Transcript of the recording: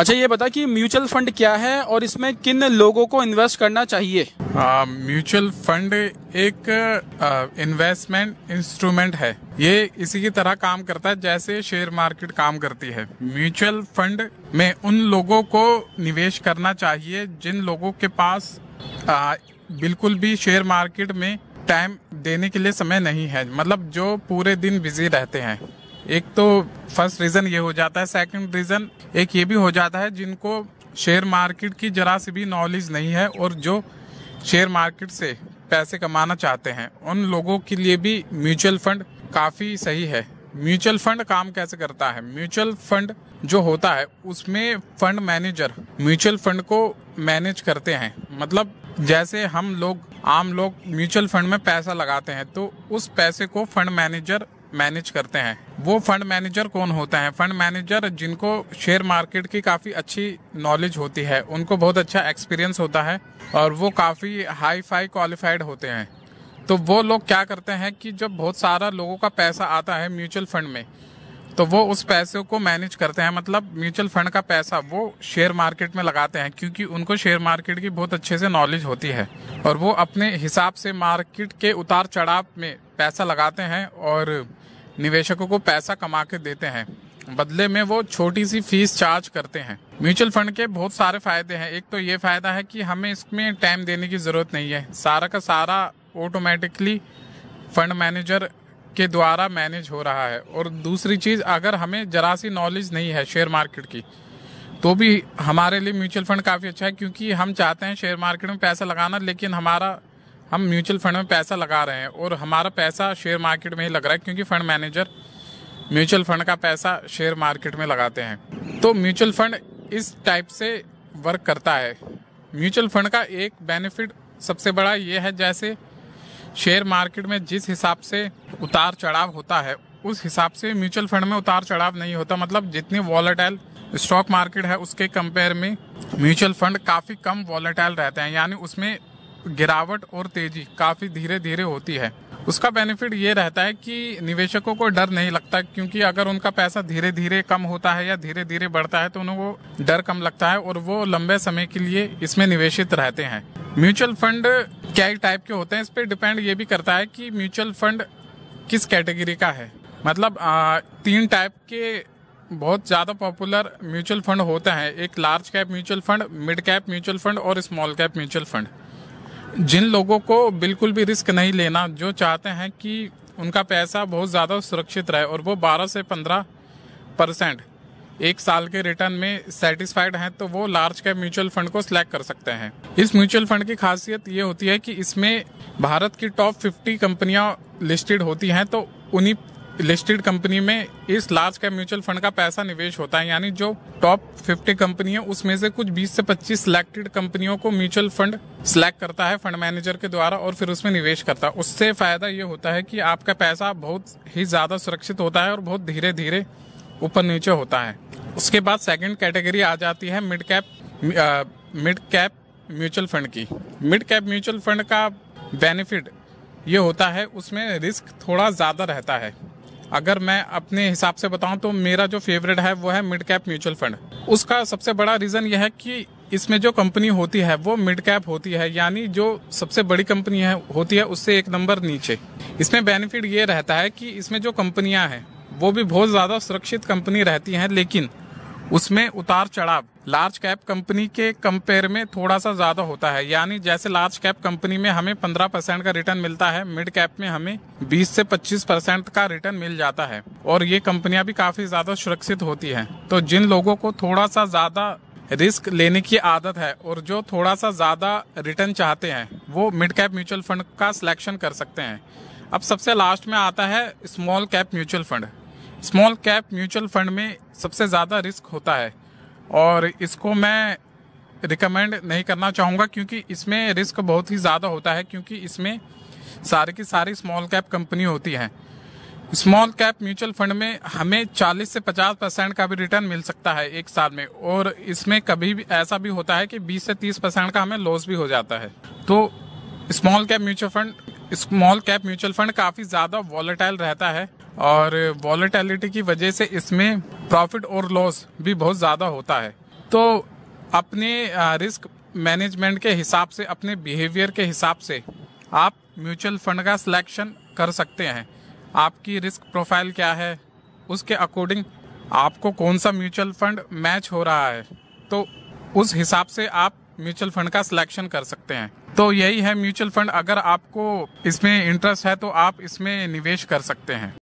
अच्छा ये बता कि म्यूचुअल फंड क्या है और इसमें किन लोगों को इन्वेस्ट करना चाहिए म्यूचुअल फंड एक इन्वेस्टमेंट इंस्ट्रूमेंट है ये इसी की तरह काम करता है जैसे शेयर मार्केट काम करती है म्यूचुअल फंड में उन लोगों को निवेश करना चाहिए जिन लोगों के पास आ, बिल्कुल भी शेयर मार्केट में टाइम देने के लिए समय नहीं है मतलब जो पूरे दिन बिजी रहते हैं एक तो फर्स्ट रीजन ये हो जाता है सेकंड रीजन एक ये भी हो जाता है जिनको शेयर मार्केट की जरा सी भी नॉलेज नहीं है और जो शेयर मार्केट से पैसे कमाना चाहते हैं उन लोगों के लिए भी म्यूचुअल फंड काफ़ी सही है म्यूचुअल फंड काम कैसे करता है म्यूचुअल फंड जो होता है उसमें फंड मैनेजर म्यूचुअल फंड को मैनेज करते हैं मतलब जैसे हम लोग आम लोग म्यूचुअल फंड में पैसा लगाते हैं तो उस पैसे को फंड मैनेजर मैनेज करते हैं वो फंड मैनेजर कौन होता है फंड मैनेजर जिनको शेयर मार्केट की काफ़ी अच्छी नॉलेज होती है उनको बहुत अच्छा एक्सपीरियंस होता है और वो काफ़ी हाई फाई क्वालिफाइड होते हैं तो वो लोग क्या करते हैं कि जब बहुत सारा लोगों का पैसा आता है म्यूचुअल फंड में तो वो उस पैसे को मैनेज करते हैं मतलब म्यूचुअल फंड का पैसा वो शेयर मार्केट में लगाते हैं क्योंकि उनको शेयर मार्केट की बहुत अच्छे से नॉलेज होती है और वो अपने हिसाब से मार्केट के उतार चढ़ाव में पैसा लगाते हैं और निवेशकों को पैसा कमा के देते हैं बदले में वो छोटी सी फीस चार्ज करते हैं म्यूचुअल फंड के बहुत सारे फायदे हैं एक तो ये फायदा है कि हमें इसमें टाइम देने की जरूरत नहीं है सारा का सारा ऑटोमेटिकली फंड मैनेजर के द्वारा मैनेज हो रहा है और दूसरी चीज़ अगर हमें जरा सी नॉलेज नहीं है शेयर मार्केट की तो भी हमारे लिए म्यूचुअल फंड काफ़ी अच्छा है क्योंकि हम चाहते हैं शेयर मार्केट में पैसा लगाना लेकिन हमारा हम म्यूचुअल फंड में पैसा लगा रहे हैं और हमारा पैसा शेयर मार्केट में ही लग रहा है क्योंकि फंड मैनेजर म्यूचुअल फंड का पैसा शेयर मार्केट में लगाते हैं तो म्यूचुअल फंड इस टाइप से वर्क करता है म्यूचुअल फंड का एक बेनिफिट सबसे बड़ा ये है जैसे शेयर मार्केट में जिस हिसाब से उतार चढ़ाव होता है उस हिसाब से म्यूचुअल फंड में उतार चढ़ाव नहीं होता मतलब जितनी वॉलेटाइल स्टॉक मार्केट है उसके कंपेयर में म्यूचुअल फंड काफ़ी कम वॉलेटाइल रहते हैं यानी उसमें गिरावट और तेजी काफी धीरे धीरे होती है उसका बेनिफिट ये रहता है कि निवेशकों को डर नहीं लगता क्योंकि अगर उनका पैसा धीरे धीरे कम होता है या धीरे धीरे बढ़ता है तो वो डर कम लगता है और वो लंबे समय के लिए इसमें निवेशित रहते हैं म्यूचुअल फंड क्या टाइप के होते हैं इस पर डिपेंड ये भी करता है कि म्यूचुअल फंड किस कैटेगरी का है मतलब आ, तीन टाइप के बहुत ज़्यादा पॉपुलर म्यूचुअल फंड होते हैं एक large cap mutual fund mid cap mutual fund और स्मॉल कैप म्यूचुअल फंड जिन लोगों को बिल्कुल भी रिस्क नहीं लेना जो चाहते हैं कि उनका पैसा बहुत ज़्यादा सुरक्षित रहे और वो 12 से 15 परसेंट एक साल के रिटर्न में सेटिस्फाइड हैं तो वो लार्ज कैप म्यूचुअल फंड को सिलेक्ट कर सकते हैं इस म्यूचुअल फंड की खासियत ये होती है कि इसमें भारत की टॉप 50 कंपनियां लिस्टेड होती हैं तो उन्हीं लिस्टेड कंपनी में इस लार्ज कैप म्यूचुअल फंड का पैसा निवेश होता है यानी जो टॉप फिफ्टी कंपनी है उसमें से कुछ बीस से पच्चीस सिलेक्टेड कंपनियों को म्यूचुअल फंड सिलेक्ट करता है फंड मैनेजर के द्वारा और फिर उसमें निवेश करता है उससे फायदा ये होता है कि आपका पैसा बहुत ही ज्यादा सुरक्षित होता है और बहुत धीरे धीरे ऊपर नीचे होता है उसके बाद सेकेंड कैटेगरी आ जाती है mid cap mid cap mutual fund की मिड कैप म्यूचुअल फंड का बेनिफिट ये होता है उसमें रिस्क थोड़ा ज़्यादा रहता है अगर मैं अपने हिसाब से बताऊं तो मेरा जो फेवरेट है वो है मिड कैप म्यूचुअल फंड उसका सबसे बड़ा रीज़न यह है कि इसमें जो कंपनी होती है वो मिड कैप होती है यानी जो सबसे बड़ी कंपनी है होती है उससे एक नंबर नीचे इसमें बेनिफिट ये रहता है कि इसमें जो कंपनियां हैं वो भी बहुत ज़्यादा सुरक्षित कंपनी रहती हैं लेकिन उसमें उतार चढ़ाव लार्ज कैप कंपनी के कंपेयर में थोड़ा सा ज़्यादा होता है यानी जैसे लार्ज कैप कंपनी में हमें पंद्रह परसेंट का रिटर्न मिलता है मिड कैप में हमें बीस से पच्चीस परसेंट का रिटर्न मिल जाता है और ये कंपनियां भी काफ़ी ज़्यादा सुरक्षित होती हैं तो जिन लोगों को थोड़ा सा ज़्यादा रिस्क लेने की आदत है और जो थोड़ा सा ज़्यादा रिटर्न चाहते हैं वो मिड कैप म्यूचुअल फंड का सिलेक्शन कर सकते हैं अब सबसे लास्ट में आता है small cap mutual fund small cap mutual fund में सबसे ज़्यादा रिस्क होता है और इसको मैं रिकमेंड नहीं करना चाहूँगा क्योंकि इसमें रिस्क बहुत ही ज़्यादा होता है क्योंकि इसमें सारे की सारी स्मॉल कैप कंपनी होती है स्मॉल कैप म्यूचुअल फंड में हमें 40 से 50 परसेंट का भी रिटर्न मिल सकता है एक साल में और इसमें कभी भी ऐसा भी होता है कि 20 से 30 परसेंट का हमें लॉस भी हो जाता है तो small cap mutual fund small cap mutual fund काफ़ी ज़्यादा वॉलेटाइल रहता है और वॉलेटैलिटी की वजह से इसमें प्रॉफिट और लॉस भी बहुत ज़्यादा होता है तो अपने रिस्क मैनेजमेंट के हिसाब से अपने बिहेवियर के हिसाब से आप म्यूचुअल फंड का सिलेक्शन कर सकते हैं आपकी रिस्क प्रोफाइल क्या है उसके अकॉर्डिंग आपको कौन सा म्यूचुअल फंड मैच हो रहा है तो उस हिसाब से आप म्यूचुअल फंड का सिलेक्शन कर सकते हैं तो यही है म्यूचुअल फंड अगर आपको इसमें इंटरेस्ट है तो आप इसमें निवेश कर सकते हैं